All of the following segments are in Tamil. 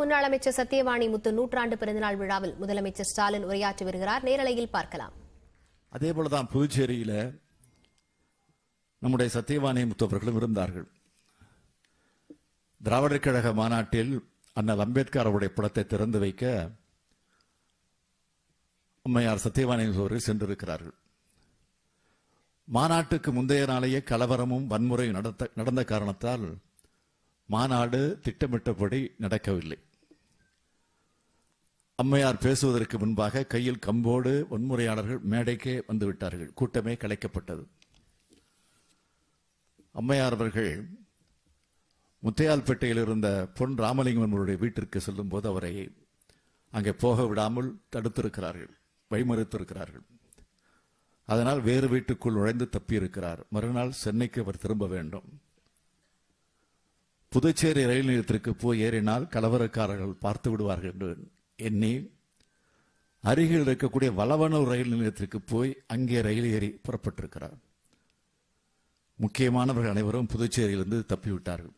முன்னாள் அமைச்சர் சத்தியவாணி முத்து நூற்றாண்டு பிறந்தநாள் விழாவில் முதலமைச்சர் ஸ்டாலின் உரையாற்றி வருகிறார் நேரலையில் பார்க்கலாம் அதே போலதான் புதுச்சேரியில நம்முடைய சத்தியவாணி முத்து அவர்களும் இருந்தார்கள் திராவிடர் கழக மாநாட்டில் அண்ணல் அம்பேத்கர் அவருடைய படத்தை திறந்து வைக்க அம்மையார் சத்தியவாணி அவர்கள் சென்றிருக்கிறார்கள் மாநாட்டுக்கு முந்தைய நாளையே கலவரமும் வன்முறையும் நடந்த காரணத்தால் மாநாடு திட்டமிட்டபடி நடக்கவில்லை அம்மையார் பேசுவதற்கு முன்பாக கையில் கம்போடு வன்முறையாளர்கள் மேடைக்கே வந்துவிட்டார்கள் கூட்டமே கலைக்கப்பட்டது அம்மையார் அவர்கள் முத்தையால்பேட்டையில் இருந்த பொன் ராமலிங்கமனுடைய வீட்டிற்கு செல்லும் போது அவரை அங்கே போக விடாமல் தடுத்திருக்கிறார்கள் வழிமறித்திருக்கிறார்கள் அதனால் வேறு வீட்டுக்குள் நுழைந்து தப்பியிருக்கிறார் மறுநாள் சென்னைக்கு அவர் திரும்ப வேண்டும் புதுச்சேரி ரயில் நிலையத்திற்கு போய் ஏறினால் கலவரக்காரர்கள் பார்த்து விடுவார்கள் என்று எண்ணி அருகில் இருக்கக்கூடிய வளவனூர் ரயில் நிலையத்திற்கு போய் அங்கே ரயில் ஏறி புறப்பட்டிருக்கிறார் முக்கியமானவர்கள் அனைவரும் புதுச்சேரியிலிருந்து தப்பிவிட்டார்கள்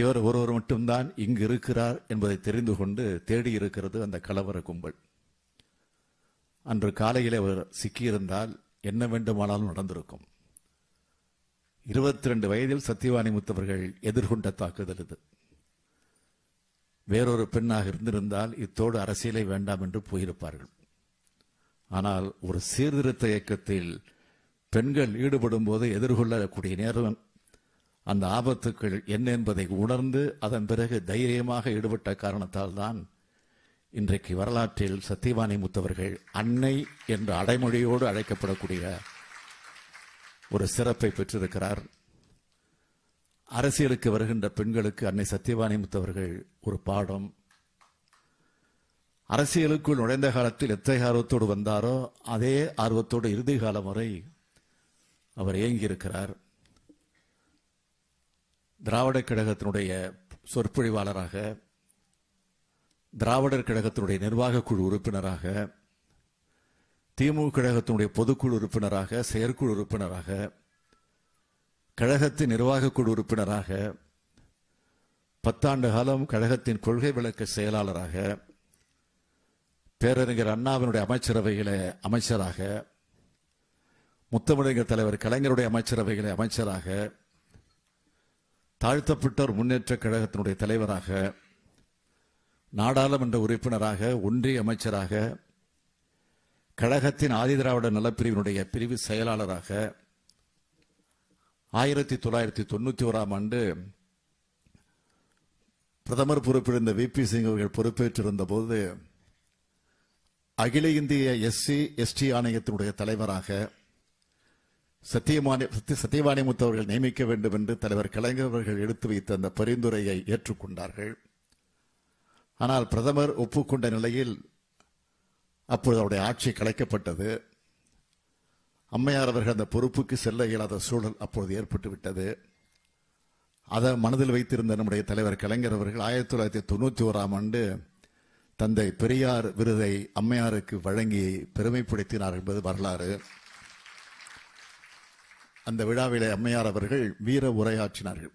இவர் ஒருவர் மட்டும்தான் இங்கு இருக்கிறார் என்பதை தெரிந்து கொண்டு தேடி இருக்கிறது அந்த கலவர கும்பல் அன்று காலையில் அவர் சிக்கியிருந்தால் என்ன வேண்டுமானாலும் நடந்திருக்கும் இருபத்தி ரெண்டு வயதில் சத்தியவாணி முத்தவர்கள் எதிர்கொண்ட தாக்குதல் இது வேறொரு பெண்ணாக இருந்திருந்தால் இத்தோடு அரசியலை வேண்டாம் என்று போயிருப்பார்கள் ஆனால் ஒரு சீர்திருத்த இயக்கத்தில் பெண்கள் ஈடுபடும் போது எதிர்கொள்ளக்கூடிய நேரம் அந்த ஆபத்துக்கள் என்ன என்பதை உணர்ந்து அதன் பிறகு தைரியமாக ஈடுபட்ட காரணத்தால் தான் இன்றைக்கு வரலாற்றில் சத்தியவாணி முத்தவர்கள் அன்னை என்ற அடைமொழியோடு அழைக்கப்படக்கூடிய ஒரு சிறப்பை பெற்றிருக்கிறார் அரசியலுக்கு வருகின்ற பெண்களுக்கு அன்னை சத்தியவாணி முத்தவர்கள் ஒரு பாடம் அரசியலுக்குள் நுழைந்த காலத்தில் எத்தகைய ஆர்வத்தோடு வந்தாரோ அதே ஆர்வத்தோடு இறுதி காலம் வரை அவர் இயங்கியிருக்கிறார் திராவிட கழகத்தினுடைய சொற்பொழிவாளராக திராவிடர் கழகத்தினுடைய நிர்வாக குழு உறுப்பினராக திமுக கழகத்தினுடைய பொதுக்குழு உறுப்பினராக செயற்குழு உறுப்பினராக கழகத்தின் நிர்வாக குழு உறுப்பினராக பத்தாண்டு காலம் கழகத்தின் கொள்கை விளக்க செயலாளராக பேரறிஞர் அண்ணாவினுடைய அமைச்சரவைகளை அமைச்சராக முத்தமிழறிஞர் தலைவர் கலைஞருடைய அமைச்சரவைகளை அமைச்சராக தாழ்த்தப்பட்டோர் முன்னேற்ற கழகத்தினுடைய தலைவராக நாடாளுமன்ற உறுப்பினராக ஒன்றிய அமைச்சராக கழகத்தின் ஆதிதிராவிட நலப்பிரிவினுடைய பிரிவு செயலாளராக ஆயிரத்தி தொள்ளாயிரத்தி தொண்ணூற்றி ஓராம் ஆண்டு பிரதமர் பொறுப்பிலிருந்த வி பி சிங் அவர்கள் பொறுப்பேற்றிருந்த போது அகில இந்திய எஸ்சி எஸ்டி ஆணையத்தினுடைய தலைவராக சத்தியமானி சத்தியவாணிமுத்த அவர்கள் நியமிக்க வேண்டும் என்று தலைவர் கலைஞர் அவர்கள் எடுத்து வைத்த அந்த பரிந்துரையை ஏற்றுக்கொண்டார்கள் ஆனால் பிரதமர் ஒப்புக்கொண்ட நிலையில் அப்பொழுது அவருடைய ஆட்சி கலைக்கப்பட்டது அம்மையார் அவர்கள் அந்த பொறுப்புக்கு செல்ல இயலாத சூழல் அப்போது ஏற்பட்டு விட்டது அதை மனதில் வைத்திருந்த நம்முடைய தலைவர் கலைஞர் அவர்கள் ஆயிரத்தி தொள்ளாயிரத்தி தொண்ணூற்றி ஓராம் ஆண்டு தந்தை பெரியார் விருதை அம்மையாருக்கு வழங்கி பெருமைப்படுத்தினார் என்பது வரலாறு அந்த விழாவிலே அம்மையார் அவர்கள் வீர உரையாற்றினார்கள்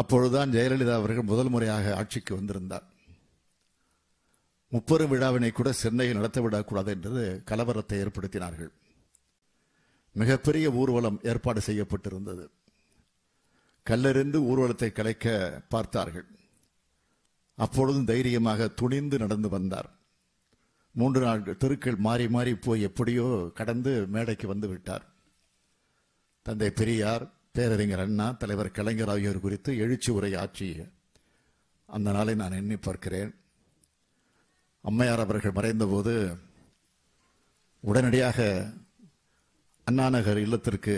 அப்பொழுதுதான் ஜெயலலிதா அவர்கள் முதல் முறையாக ஆட்சிக்கு வந்திருந்தார் முப்பெரும் விழாவினை கூட சென்னையில் நடத்தவிடக்கூடாது என்று கலவரத்தை ஏற்படுத்தினார்கள் மிகப்பெரிய ஊர்வலம் ஏற்பாடு செய்யப்பட்டிருந்தது கல்லறிந்து ஊர்வலத்தை கலைக்க பார்த்தார்கள் அப்பொழுதும் தைரியமாக துணிந்து நடந்து வந்தார் மூன்று நாள் தெருக்கள் மாறி மாறி போய் எப்படியோ கடந்து மேடைக்கு வந்து விட்டார் தந்தை பெரியார் பேரறிஞர் அண்ணா தலைவர் கலைஞர் ஆகியோர் குறித்து எழுச்சி உரை ஆற்றிய அந்த நாளை நான் எண்ணி பார்க்கிறேன் அம்மையார் அவர்கள் மறைந்தபோது உடனடியாக அண்ணாநகர் இல்லத்திற்கு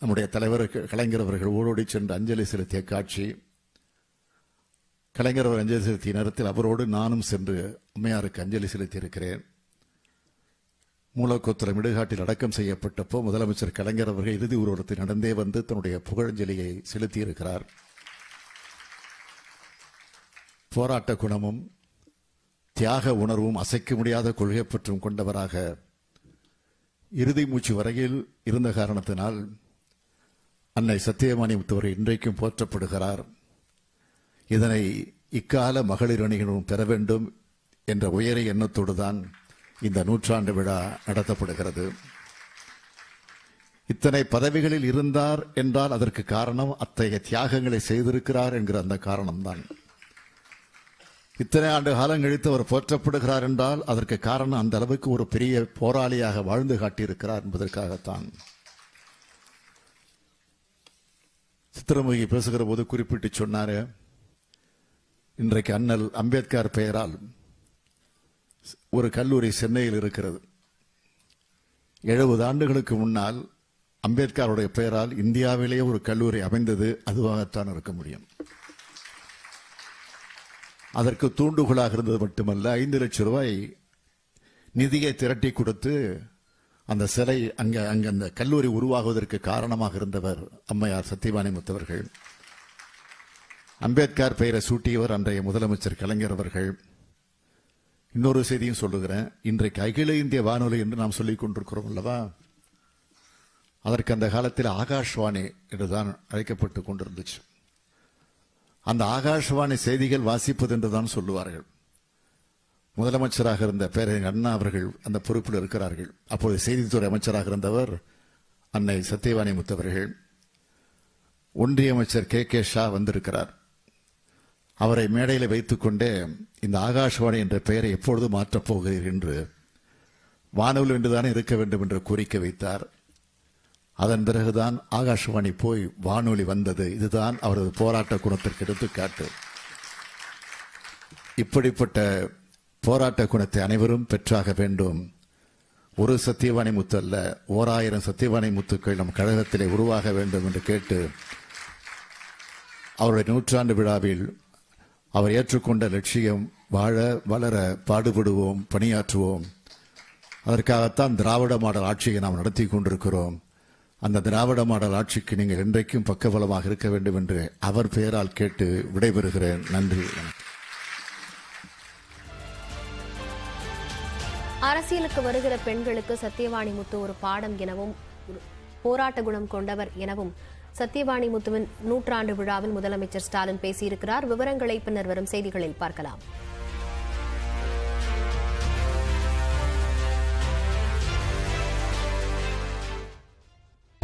நம்முடைய தலைவர் கலைஞர் அவர்கள் ஊடோடி சென்று அஞ்சலி செலுத்திய காட்சி கலைஞர் அவர் அஞ்சலி செலுத்திய நேரத்தில் அவரோடு நானும் சென்று அம்மையாருக்கு அஞ்சலி செலுத்தியிருக்கிறேன் மூலக்கோத்திரம் இடுகாட்டில் அடக்கம் செய்யப்பட்டப்போ முதலமைச்சர் கலைஞர் அவர்கள் இறுதி ஊர்வலத்தில் நடந்தே வந்து தன்னுடைய புகழஞ்சலியை செலுத்தியிருக்கிறார் போராட்ட குணமும் தியாக உணர்வும் அசைக்க முடியாத கொள்கை பற்றும் கொண்டவராக இறுதி மூச்சு வரையில் இருந்த காரணத்தினால் அன்னை சத்தியமணி முத்தவர் இன்றைக்கும் போற்றப்படுகிறார் இதனை இக்கால மகளிர் அணிகளும் பெற வேண்டும் என்ற உயர எண்ணத்தோடு தான் இந்த நூற்றாண்டு விழா நடத்தப்படுகிறது இத்தனை பதவிகளில் இருந்தார் என்றால் அதற்கு காரணம் அத்தகைய தியாகங்களை செய்திருக்கிறார் என்கிற அந்த காரணம்தான் இத்தனை ஆண்டு காலம் கழித்து அவர் போற்றப்படுகிறார் என்றால் அதற்கு காரணம் அந்த அளவுக்கு ஒரு பெரிய போராளியாக வாழ்ந்து காட்டியிருக்கிறார் என்பதற்காகத்தான் சித்திரமுகி பேசுகிற போது குறிப்பிட்டு சொன்னார் இன்றைக்கு அண்ணல் அம்பேத்கர் பெயரால் ஒரு கல்லூரி சென்னையில் இருக்கிறது எழுபது ஆண்டுகளுக்கு முன்னால் அம்பேத்கருடைய பெயரால் இந்தியாவிலேயே ஒரு கல்லூரி அமைந்தது அதுவாகத்தான் இருக்க முடியும் அதற்கு தூண்டுகோலாக இருந்தது மட்டுமல்ல ஐந்து லட்சம் ரூபாய் நிதியை திரட்டி கொடுத்து அந்த சிலை அங்கே அங்க அந்த கல்லூரி உருவாகுவதற்கு காரணமாக இருந்தவர் அம்மையார் சத்தியபாணி முத்தவர்கள் அம்பேத்கர் பெயரை சூட்டியவர் அன்றைய முதலமைச்சர் கலைஞர் அவர்கள் இன்னொரு செய்தியும் சொல்லுகிறேன் இன்றைக்கு அகில இந்திய வானொலி என்று நாம் சொல்லிக் கொண்டிருக்கிறோம் அல்லவா அதற்கு அந்த காலத்தில் ஆகாஷ்வாணி என்றுதான் அழைக்கப்பட்டு கொண்டிருந்துச்சு அந்த ஆகாஷவாணி செய்திகள் வாசிப்பது தான் சொல்லுவார்கள் முதலமைச்சராக இருந்த பேரறிஞர் அண்ணா அவர்கள் அந்த பொறுப்பில் இருக்கிறார்கள் அப்போது செய்தித்துறை அமைச்சராக இருந்தவர் அன்னை சத்தியவாணி முத்தவர்கள் ஒன்றிய அமைச்சர் கே கே ஷா வந்திருக்கிறார் அவரை மேடையில் வைத்துக்கொண்டே இந்த ஆகாஷ்வாணி என்ற பெயரை எப்பொழுதும் மாற்றப் போகிறீர்கள் என்று வானொலி என்றுதானே இருக்க வேண்டும் என்று கோரிக்கை வைத்தார் அதன் பிறகுதான் ஆகாஷவாணி போய் வானொலி வந்தது இதுதான் அவரது போராட்ட குணத்திற்கு எடுத்துக்காட்டு இப்படிப்பட்ட போராட்ட குணத்தை அனைவரும் பெற்றாக வேண்டும் ஒரு சத்தியவாணி முத்து அல்ல ஓர் ஆயிரம் சத்தியவாணி முத்துக்கள் நம் கழகத்திலே உருவாக வேண்டும் என்று கேட்டு அவருடைய நூற்றாண்டு விழாவில் அவர் ஏற்றுக்கொண்ட லட்சியம் வாழ வளர பாடுபடுவோம் பணியாற்றுவோம் அதற்காகத்தான் திராவிட மாடல் ஆட்சியை நாம் நடத்தி கொண்டிருக்கிறோம் அந்த திராவிட மாடல் ஆட்சிக்கு நீங்கள் என்றைக்கும் பக்கபலமாக இருக்க வேண்டும் என்று அவர் பெயரால் கேட்டு விடைபெறுகிறேன் நன்றி அரசியலுக்கு வருகிற பெண்களுக்கு சத்தியவாணி முத்து ஒரு பாடம் எனவும் போராட்ட குணம் கொண்டவர் எனவும் சத்தியவாணி முத்துவின் நூற்றாண்டு விழாவில் முதலமைச்சர் ஸ்டாலின் பேசியிருக்கிறார் விவரங்களை பின்னர் வரும் செய்திகளில் பார்க்கலாம்